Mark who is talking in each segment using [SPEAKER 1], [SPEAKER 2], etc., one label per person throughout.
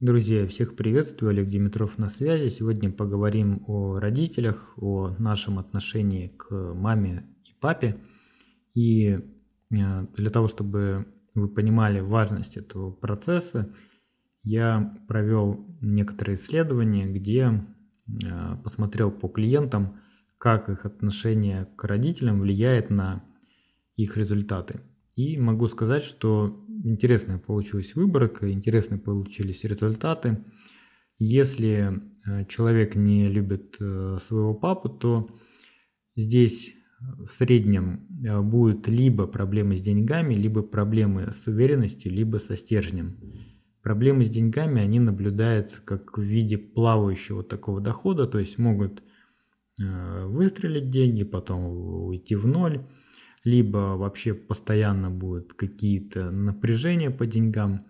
[SPEAKER 1] Друзья, всех приветствую, Олег Димитров на связи. Сегодня поговорим о родителях, о нашем отношении к маме и папе. И э, для того, чтобы вы понимали важность этого процесса, я провел некоторые исследования, где э, посмотрел по клиентам, как их отношение к родителям влияет на их результаты. И могу сказать, что интересная получилась выборка, интересные получились результаты. Если э, человек не любит э, своего папу, то здесь э, в среднем будут либо проблемы с деньгами, либо проблемы с уверенностью, либо со стержнем. Проблемы с деньгами, они наблюдаются как в виде плавающего такого дохода, то есть могут выстрелить деньги, потом уйти в ноль либо вообще постоянно будут какие-то напряжения по деньгам,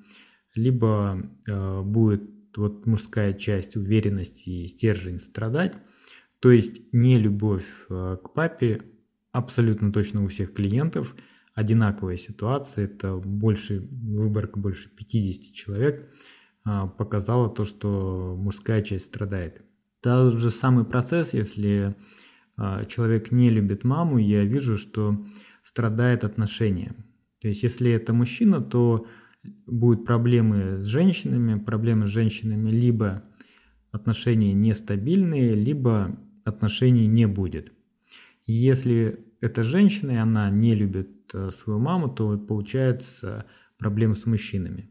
[SPEAKER 1] либо э, будет вот мужская часть уверенности и стержень страдать. То есть не любовь э, к папе абсолютно точно у всех клиентов одинаковая ситуация, это больше выборка больше 50 человек э, показала то, что мужская часть страдает. Тот же самый процесс, если а, человек не любит маму, я вижу, что страдает отношения. То есть если это мужчина, то будут проблемы с женщинами, проблемы с женщинами либо отношения нестабильные, либо отношений не будет. Если это женщина, и она не любит э, свою маму, то получается проблемы с мужчинами.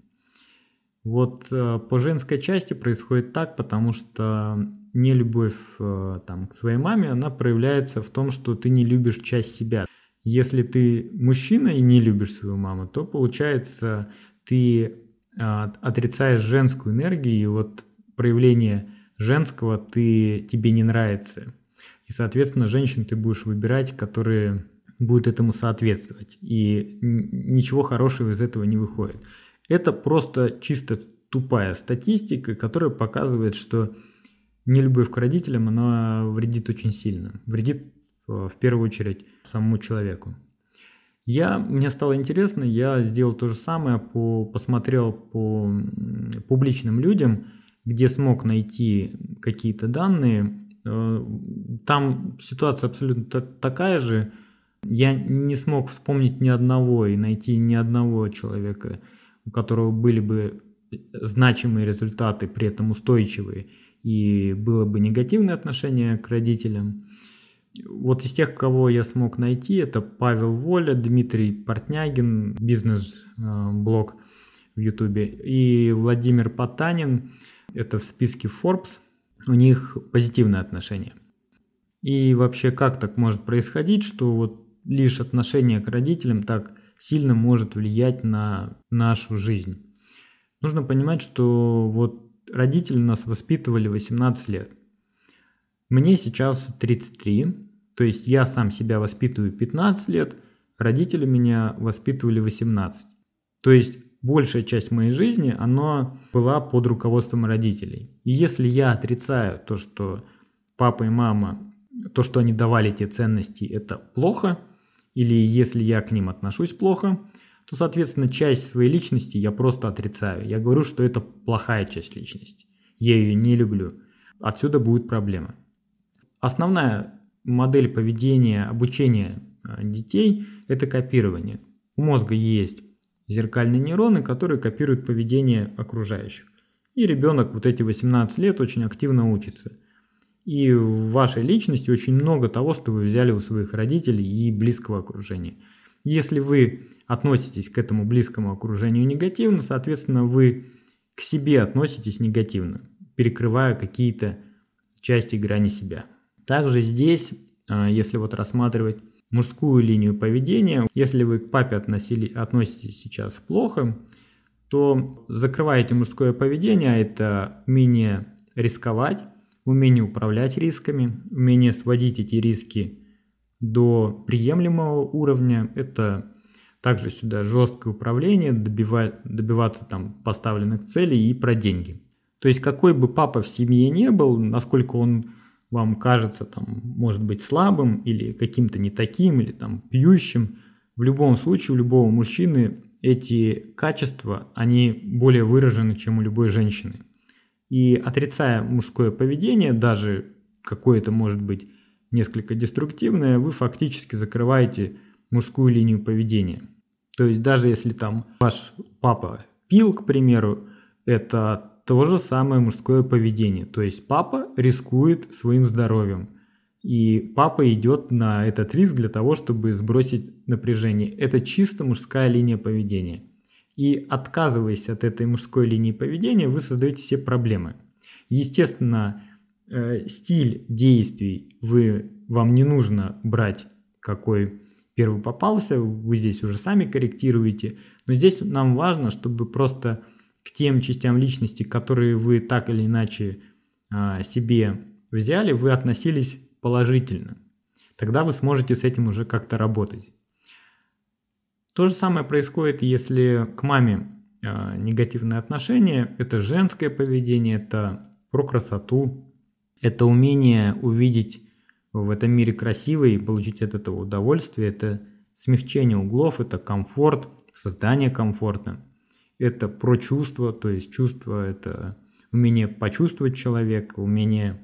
[SPEAKER 1] Вот э, по женской части происходит так, потому что не любовь э, там, к своей маме, она проявляется в том, что ты не любишь часть себя. Если ты мужчина и не любишь свою маму, то получается ты а, отрицаешь женскую энергию, и вот проявление женского ты, тебе не нравится. И, соответственно, женщин ты будешь выбирать, которые будут этому соответствовать. И ничего хорошего из этого не выходит. Это просто чисто тупая статистика, которая показывает, что Нелюбовь к родителям, она вредит очень сильно. Вредит э, в первую очередь самому человеку. Я, мне стало интересно, я сделал то же самое, по, посмотрел по публичным людям, где смог найти какие-то данные. Э, там ситуация абсолютно так, такая же. Я не смог вспомнить ни одного и найти ни одного человека, у которого были бы э, значимые результаты, при этом устойчивые и было бы негативное отношение к родителям. Вот из тех, кого я смог найти, это Павел Воля, Дмитрий Портнягин, бизнес-блог в Ютубе, и Владимир Потанин, это в списке Forbes, у них позитивное отношение. И вообще, как так может происходить, что вот лишь отношение к родителям так сильно может влиять на нашу жизнь? Нужно понимать, что вот родители нас воспитывали 18 лет. Мне сейчас 33, то есть я сам себя воспитываю 15 лет, родители меня воспитывали 18. То есть большая часть моей жизни, она была под руководством родителей. И если я отрицаю то, что папа и мама, то, что они давали те ценности, это плохо, или если я к ним отношусь плохо – то, соответственно, часть своей личности я просто отрицаю. Я говорю, что это плохая часть личности. Я ее не люблю. Отсюда будет проблема. Основная модель поведения, обучения э, детей – это копирование. У мозга есть зеркальные нейроны, которые копируют поведение окружающих. И ребенок вот эти 18 лет очень активно учится. И в вашей личности очень много того, что вы взяли у своих родителей и близкого окружения – если вы относитесь к этому близкому окружению негативно, соответственно, вы к себе относитесь негативно, перекрывая какие-то части грани себя. Также здесь, а, если вот рассматривать мужскую линию поведения, если вы к папе относили, относитесь сейчас плохо, то закрываете мужское поведение, а это умение рисковать, умение управлять рисками, умение сводить эти риски до приемлемого уровня. Это также сюда жесткое управление, добивать, добиваться там поставленных целей и про деньги. То есть какой бы папа в семье не был, насколько он вам кажется там, может быть слабым или каким-то не таким, или там пьющим, в любом случае у любого мужчины эти качества, они более выражены, чем у любой женщины. И отрицая мужское поведение, даже какое-то может быть несколько деструктивная, вы фактически закрываете мужскую линию поведения. То есть даже если там ваш папа пил, к примеру, это то же самое мужское поведение. То есть папа рискует своим здоровьем. И папа идет на этот риск для того, чтобы сбросить напряжение. Это чисто мужская линия поведения. И отказываясь от этой мужской линии поведения, вы создаете все проблемы. Естественно, Э, стиль действий вы, вам не нужно брать, какой первый попался, вы здесь уже сами корректируете, но здесь нам важно, чтобы просто к тем частям личности, которые вы так или иначе а, себе взяли, вы относились положительно. Тогда вы сможете с этим уже как-то работать. То же самое происходит, если к маме а, негативное отношение, это женское поведение, это про красоту, это умение увидеть в этом мире красивый, получить от этого удовольствие, это смягчение углов, это комфорт, создание комфорта, это про чувство, то есть чувство это умение почувствовать человека, умение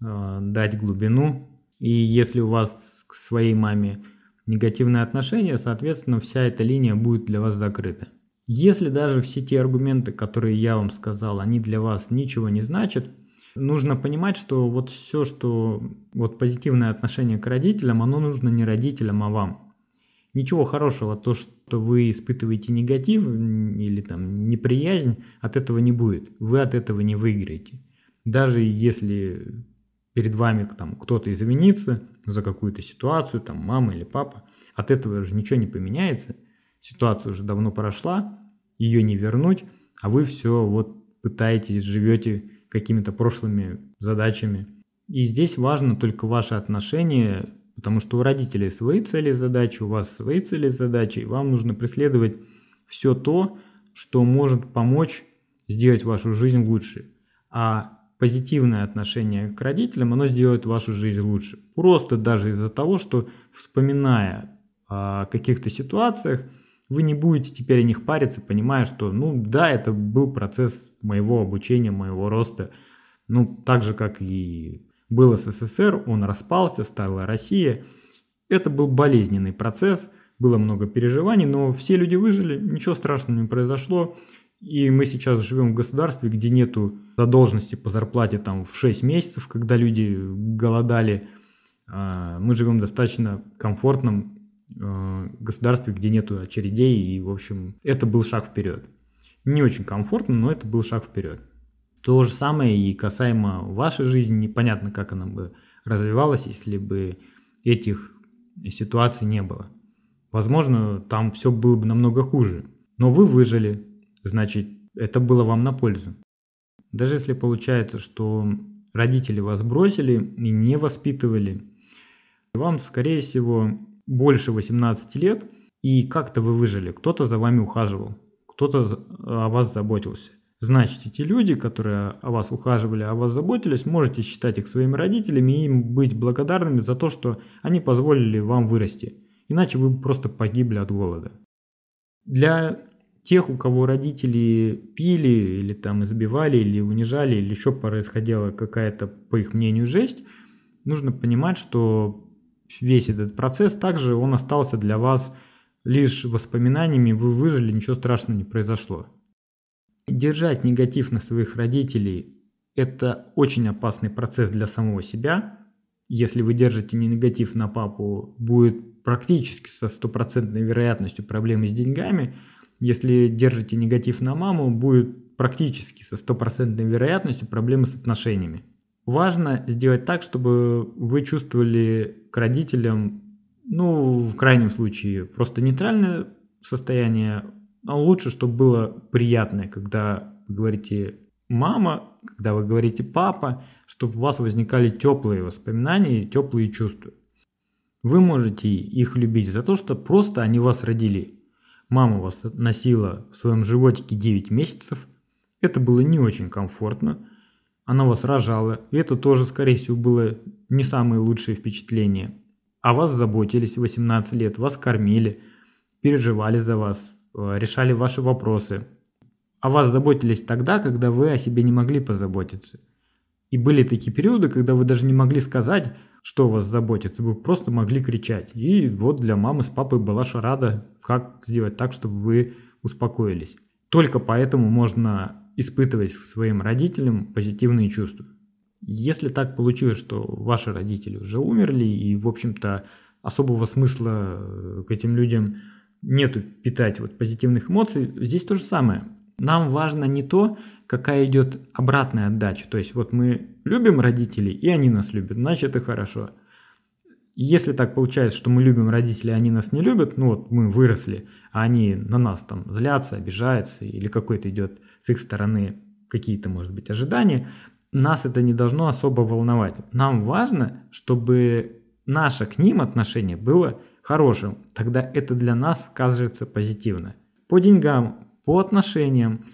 [SPEAKER 1] э, дать глубину. И если у вас к своей маме негативное отношение, соответственно, вся эта линия будет для вас закрыта. Если даже все те аргументы, которые я вам сказал, они для вас ничего не значат, Нужно понимать, что вот все, что вот позитивное отношение к родителям, оно нужно не родителям, а вам. Ничего хорошего, то, что вы испытываете негатив или там неприязнь, от этого не будет. Вы от этого не выиграете. Даже если перед вами там кто-то извинится за какую-то ситуацию, там мама или папа, от этого же ничего не поменяется, ситуация уже давно прошла, ее не вернуть, а вы все вот пытаетесь, живете какими-то прошлыми задачами. И здесь важно только ваше отношение, потому что у родителей свои цели задачи, у вас свои цели задачи, и вам нужно преследовать все то, что может помочь сделать вашу жизнь лучше. А позитивное отношение к родителям, оно сделает вашу жизнь лучше. Просто даже из-за того, что вспоминая о каких-то ситуациях, вы не будете теперь о них париться, понимая, что, ну да, это был процесс моего обучения, моего роста. Ну, так же, как и был СССР, он распался, стала Россия. Это был болезненный процесс, было много переживаний, но все люди выжили, ничего страшного не произошло. И мы сейчас живем в государстве, где нету задолженности по зарплате там в 6 месяцев, когда люди голодали. А, мы живем в достаточно комфортном Э, государстве, где нет очередей, и, в общем, это был шаг вперед. Не очень комфортно, но это был шаг вперед. То же самое и касаемо вашей жизни, непонятно, как она бы развивалась, если бы этих ситуаций не было. Возможно, там все было бы намного хуже. Но вы выжили, значит, это было вам на пользу. Даже если получается, что родители вас бросили и не воспитывали, вам, скорее всего, больше 18 лет, и как-то вы выжили. Кто-то за вами ухаживал, кто-то о вас заботился. Значит, эти люди, которые о вас ухаживали, о вас заботились, можете считать их своими родителями и им быть благодарными за то, что они позволили вам вырасти. Иначе вы просто погибли от голода. Для тех, у кого родители пили или там избивали, или унижали, или еще происходила какая-то, по их мнению, жесть, нужно понимать, что весь этот процесс, также он остался для вас лишь воспоминаниями, вы выжили, ничего страшного не произошло. Держать негатив на своих родителей – это очень опасный процесс для самого себя. Если вы держите не негатив на папу, будет практически со стопроцентной вероятностью проблемы с деньгами. Если держите негатив на маму, будет практически со стопроцентной вероятностью проблемы с отношениями важно сделать так, чтобы вы чувствовали к родителям, ну, в крайнем случае, просто нейтральное состояние, но а лучше, чтобы было приятное, когда вы говорите «мама», когда вы говорите «папа», чтобы у вас возникали теплые воспоминания и теплые чувства. Вы можете их любить за то, что просто они вас родили. Мама вас носила в своем животике 9 месяцев. Это было не очень комфортно, она вас рожала, и это тоже, скорее всего, было не самое лучшее впечатление. О а вас заботились 18 лет, вас кормили, переживали за вас, э, решали ваши вопросы. О а вас заботились тогда, когда вы о себе не могли позаботиться. И были такие периоды, когда вы даже не могли сказать, что вас заботит, вы просто могли кричать. И вот для мамы с папой была шарада, как сделать так, чтобы вы успокоились. Только поэтому можно испытывать к своим родителям позитивные чувства. Если так получилось, что ваши родители уже умерли, и, в общем-то, особого смысла э, к этим людям нету питать вот позитивных эмоций, здесь то же самое. Нам важно не то, какая идет обратная отдача. То есть вот мы любим родителей, и они нас любят, значит это хорошо. Если так получается, что мы любим родителей, а они нас не любят, ну вот мы выросли, а они на нас там злятся, обижаются, или какой-то идет с их стороны какие-то, может быть, ожидания, нас это не должно особо волновать. Нам важно, чтобы наше к ним отношение было хорошим. Тогда это для нас кажется позитивно. По деньгам, по отношениям,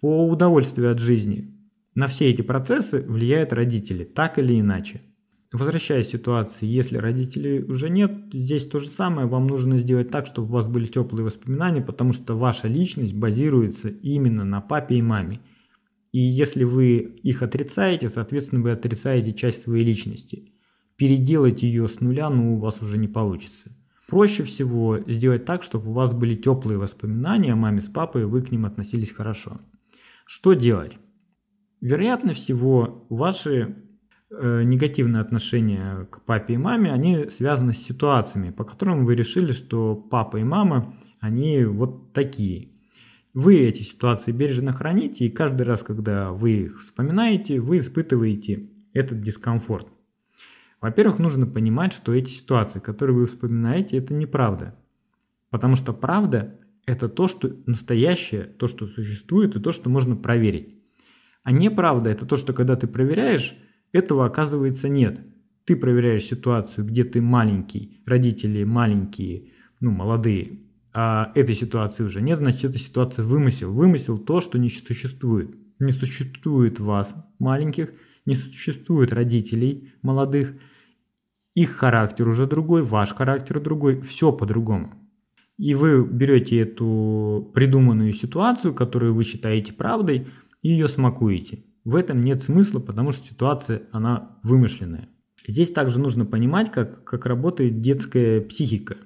[SPEAKER 1] по удовольствию от жизни. На все эти процессы влияют родители, так или иначе. Возвращаясь к ситуации, если родителей уже нет, здесь то же самое, вам нужно сделать так, чтобы у вас были теплые воспоминания, потому что ваша личность базируется именно на папе и маме. И если вы их отрицаете, соответственно, вы отрицаете часть своей личности. Переделать ее с нуля, ну, у вас уже не получится. Проще всего сделать так, чтобы у вас были теплые воспоминания о маме с папой, и вы к ним относились хорошо. Что делать? Вероятно всего, ваши Э, негативные отношения к папе и маме, они связаны с ситуациями, по которым вы решили, что папа и мама, они вот такие. Вы эти ситуации бережно храните, и каждый раз, когда вы их вспоминаете, вы испытываете этот дискомфорт. Во-первых, нужно понимать, что эти ситуации, которые вы вспоминаете, это неправда. Потому что правда – это то, что настоящее, то, что существует, и то, что можно проверить. А неправда – это то, что когда ты проверяешь, этого, оказывается, нет. Ты проверяешь ситуацию, где ты маленький, родители маленькие, ну, молодые, а этой ситуации уже нет, значит, эта ситуация вымысел. Вымысел то, что не существует. Не существует вас, маленьких, не существует родителей молодых, их характер уже другой, ваш характер другой, все по-другому. И вы берете эту придуманную ситуацию, которую вы считаете правдой, и ее смакуете. В этом нет смысла, потому что ситуация, она вымышленная. Здесь также нужно понимать, как, как работает детская психика.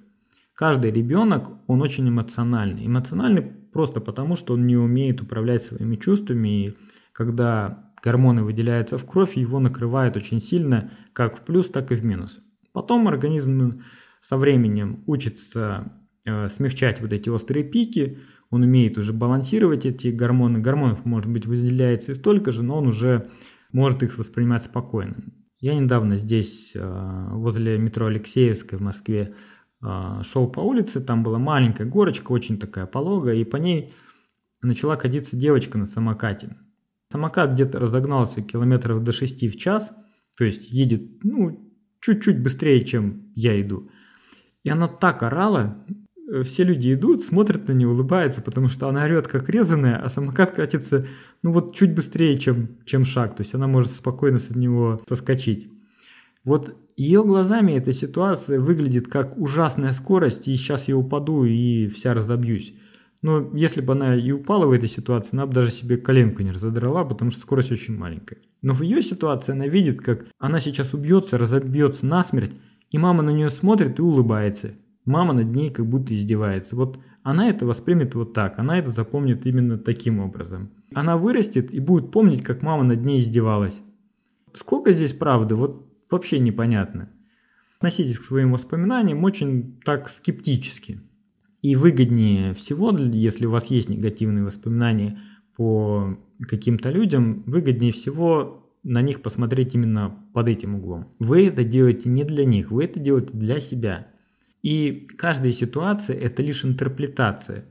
[SPEAKER 1] Каждый ребенок, он очень эмоциональный. Эмоциональный просто потому, что он не умеет управлять своими чувствами. И когда гормоны выделяются в кровь, его накрывает очень сильно, как в плюс, так и в минус. Потом организм со временем учится э, смягчать вот эти острые пики, он умеет уже балансировать эти гормоны. Гормонов, может быть, выделяется и столько же, но он уже может их воспринимать спокойно. Я недавно здесь, э, возле метро Алексеевской в Москве, э, шел по улице, там была маленькая горочка, очень такая пологая, и по ней начала катиться девочка на самокате. Самокат где-то разогнался километров до 6 в час, то есть едет ну, чуть-чуть быстрее, чем я иду. И она так орала, Э, все люди идут, смотрят на нее, улыбаются, потому что она орет как резаная, а самокат катится, ну вот чуть быстрее, чем, чем шаг, то есть она может спокойно с него соскочить. Вот ее глазами эта ситуация выглядит как ужасная скорость, и сейчас я упаду и вся разобьюсь. Но если бы она и упала в этой ситуации, она бы даже себе коленку не разодрала, потому что скорость очень маленькая. Но в ее ситуации она видит, как она сейчас убьется, разобьется насмерть, и мама на нее смотрит и улыбается мама над ней как будто издевается. Вот она это воспримет вот так, она это запомнит именно таким образом. Она вырастет и будет помнить, как мама над ней издевалась. Сколько здесь правды, вот вообще непонятно. Относитесь к своим воспоминаниям очень так скептически. И выгоднее всего, если у вас есть негативные воспоминания по каким-то людям, выгоднее всего на них посмотреть именно под этим углом. Вы это делаете не для них, вы это делаете для себя. И каждая ситуация – это лишь интерпретация.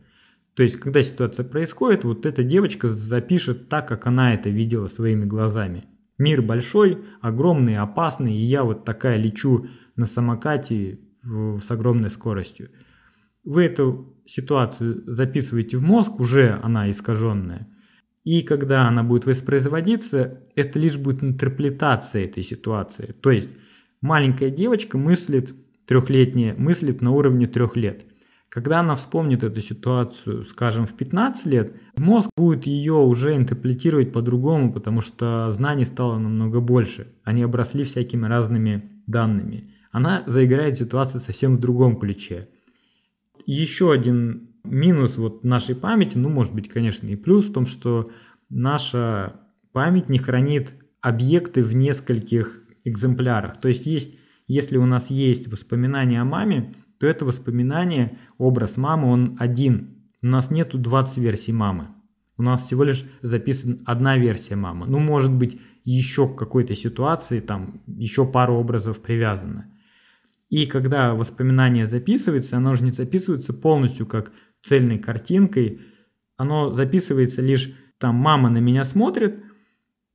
[SPEAKER 1] То есть, когда ситуация происходит, вот эта девочка запишет так, как она это видела своими глазами. Мир большой, огромный, опасный, и я вот такая лечу на самокате с огромной скоростью. Вы эту ситуацию записываете в мозг, уже она искаженная, и когда она будет воспроизводиться, это лишь будет интерпретация этой ситуации. То есть маленькая девочка мыслит трехлетняя мыслит на уровне трех лет. Когда она вспомнит эту ситуацию, скажем, в 15 лет, мозг будет ее уже интерпретировать по-другому, потому что знаний стало намного больше. Они обросли всякими разными данными. Она заиграет ситуацию совсем в другом ключе. Еще один минус вот нашей памяти, ну, может быть, конечно, и плюс в том, что наша память не хранит объекты в нескольких экземплярах. То есть есть если у нас есть воспоминания о маме, то это воспоминание, образ мамы, он один. У нас нету 20 версий мамы. У нас всего лишь записана одна версия мамы. Ну, может быть, еще к какой-то ситуации, там еще пару образов привязано. И когда воспоминание записывается, оно же не записывается полностью как цельной картинкой, оно записывается лишь там мама на меня смотрит,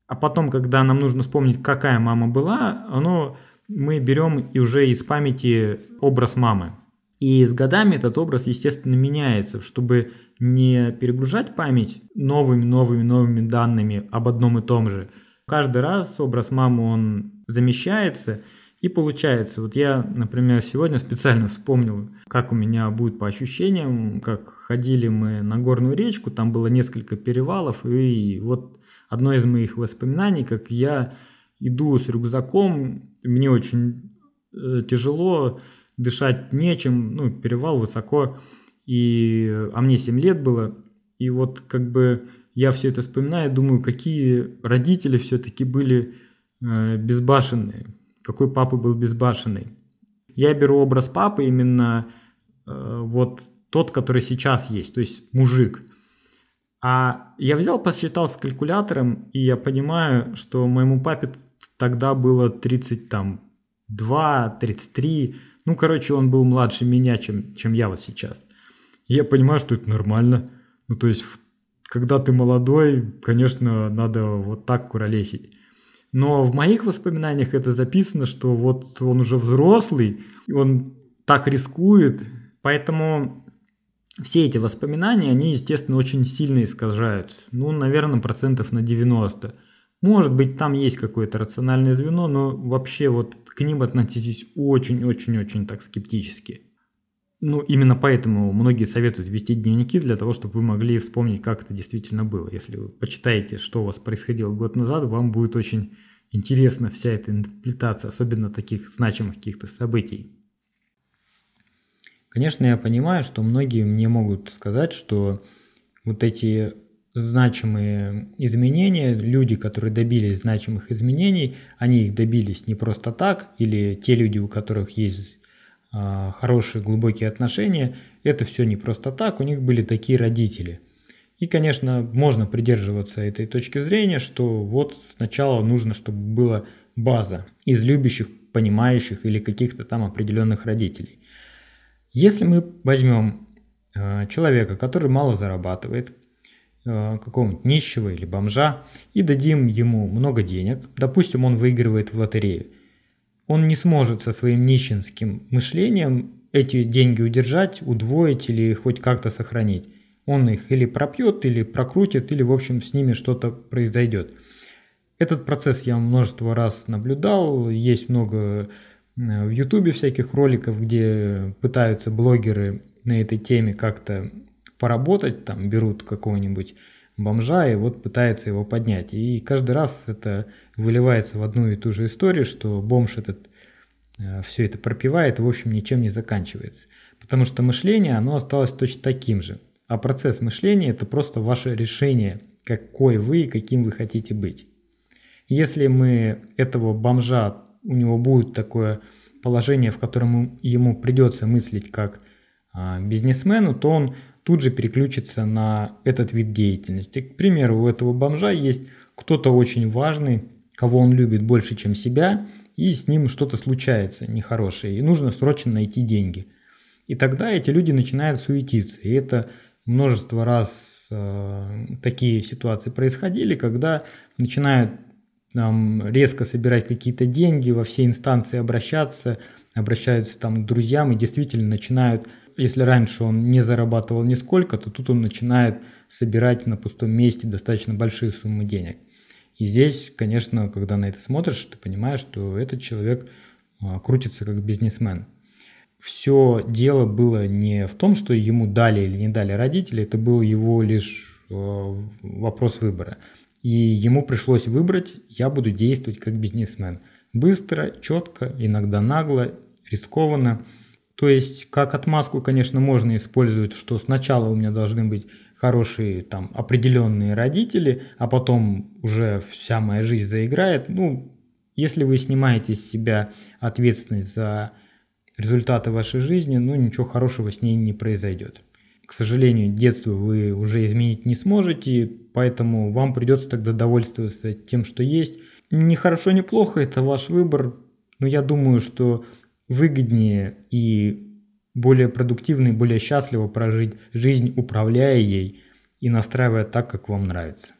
[SPEAKER 1] а потом, когда нам нужно вспомнить, какая мама была, оно мы берем и уже из памяти образ мамы. И с годами этот образ, естественно, меняется, чтобы не перегружать память новыми, новыми, новыми данными об одном и том же. Каждый раз образ мамы, он замещается, и получается, вот я, например, сегодня специально вспомнил, как у меня будет по ощущениям, как ходили мы на горную речку, там было несколько перевалов, и вот одно из моих воспоминаний, как я иду с рюкзаком, мне очень э, тяжело, дышать нечем, ну, перевал высоко, и, а мне 7 лет было, и вот как бы я все это вспоминаю, думаю, какие родители все-таки были э, безбашенные, какой папа был безбашенный. Я беру образ папы именно э, вот тот, который сейчас есть, то есть мужик. А я взял, посчитал с калькулятором, и я понимаю, что моему папе тогда было 30 там 2, 33. Ну, короче, он был младше меня, чем, чем я вот сейчас. И я понимаю, что это нормально. Ну, то есть, когда ты молодой, конечно, надо вот так куролесить. Но в моих воспоминаниях это записано, что вот он уже взрослый, и он так рискует. Поэтому все эти воспоминания, они, естественно, очень сильно искажаются. Ну, наверное, процентов на 90. Может быть, там есть какое-то рациональное звено, но вообще вот к ним относитесь очень-очень-очень так скептически. Ну, именно поэтому многие советуют вести дневники для того, чтобы вы могли вспомнить, как это действительно было. Если вы почитаете, что у вас происходило год назад, вам будет очень интересна вся эта интерпретация, особенно таких значимых каких-то событий. Конечно, я понимаю, что многие мне могут сказать, что вот эти значимые изменения, люди, которые добились значимых изменений, они их добились не просто так, или те люди, у которых есть а, хорошие глубокие отношения, это все не просто так, у них были такие родители. И, конечно, можно придерживаться этой точки зрения, что вот сначала нужно, чтобы была база из любящих, понимающих или каких-то там определенных родителей. Если мы возьмем а, человека, который мало зарабатывает, Э, какого-нибудь нищего или бомжа и дадим ему много денег, допустим, он выигрывает в лотерею, он не сможет со своим нищенским мышлением эти деньги удержать, удвоить или хоть как-то сохранить. Он их или пропьет, или прокрутит, или, в общем, с ними что-то произойдет. Этот процесс я множество раз наблюдал, есть много э, в ютубе всяких роликов, где пытаются блогеры на этой теме как-то поработать, там берут какого-нибудь бомжа и вот пытаются его поднять. И каждый раз это выливается в одну и ту же историю, что бомж этот э, все это пропивает и, в общем, ничем не заканчивается. Потому что мышление, оно осталось точно таким же. А процесс мышления – это просто ваше решение, какой вы и каким вы хотите быть. Если мы этого бомжа, у него будет такое положение, в котором ему придется мыслить как а, бизнесмену, то он тут же переключится на этот вид деятельности. К примеру, у этого бомжа есть кто-то очень важный, кого он любит больше, чем себя, и с ним что-то случается нехорошее, и нужно срочно найти деньги. И тогда эти люди начинают суетиться. И это множество раз э, такие ситуации происходили, когда начинают там, резко собирать какие-то деньги, во все инстанции обращаться – обращаются там к друзьям и действительно начинают, если раньше он не зарабатывал нисколько, то тут он начинает собирать на пустом месте достаточно большие суммы денег. И здесь, конечно, когда на это смотришь, ты понимаешь, что этот человек а, крутится как бизнесмен. Все дело было не в том, что ему дали или не дали родители, это был его лишь а, вопрос выбора. И ему пришлось выбрать, я буду действовать как бизнесмен. Быстро, четко, иногда нагло рискованно. То есть, как отмазку, конечно, можно использовать, что сначала у меня должны быть хорошие там определенные родители, а потом уже вся моя жизнь заиграет. Ну, если вы снимаете с себя ответственность за результаты вашей жизни, ну ничего хорошего с ней не произойдет. К сожалению, детство вы уже изменить не сможете, поэтому вам придется тогда довольствоваться тем, что есть. Не хорошо, не плохо, это ваш выбор, но я думаю, что выгоднее и более продуктивно и более счастливо прожить жизнь, управляя ей и настраивая так, как вам нравится.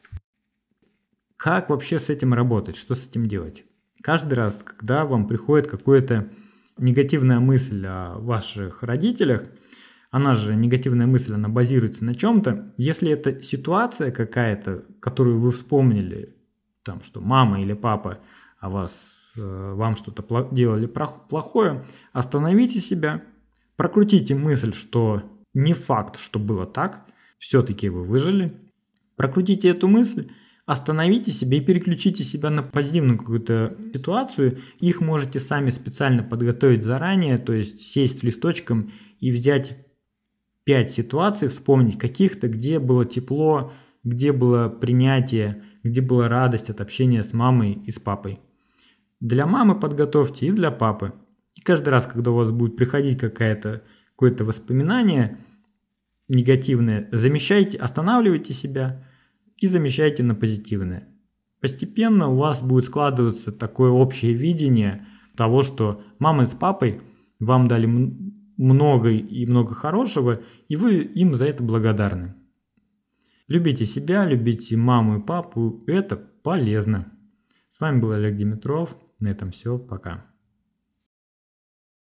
[SPEAKER 1] Как вообще с этим работать? Что с этим делать? Каждый раз, когда вам приходит какая-то негативная мысль о ваших родителях, она же негативная мысль, она базируется на чем-то. Если это ситуация какая-то, которую вы вспомнили, там, что мама или папа о вас Э, вам что-то делали плохое, остановите себя, прокрутите мысль, что не факт, что было так, все-таки вы выжили, прокрутите эту мысль, остановите себя и переключите себя на позитивную какую-то ситуацию. Их можете сами специально подготовить заранее, то есть сесть листочком и взять 5 ситуаций, вспомнить каких-то, где было тепло, где было принятие, где была радость от общения с мамой и с папой. Для мамы подготовьте и для папы. И каждый раз, когда у вас будет приходить какая то какое то воспоминание негативное, замещайте, останавливайте себя и замещайте на позитивное. Постепенно у вас будет складываться такое общее видение того, что мама с папой вам дали много и много хорошего, и вы им за это благодарны. Любите себя, любите маму и папу, это полезно. С вами был Олег Димитров. На этом все. Пока.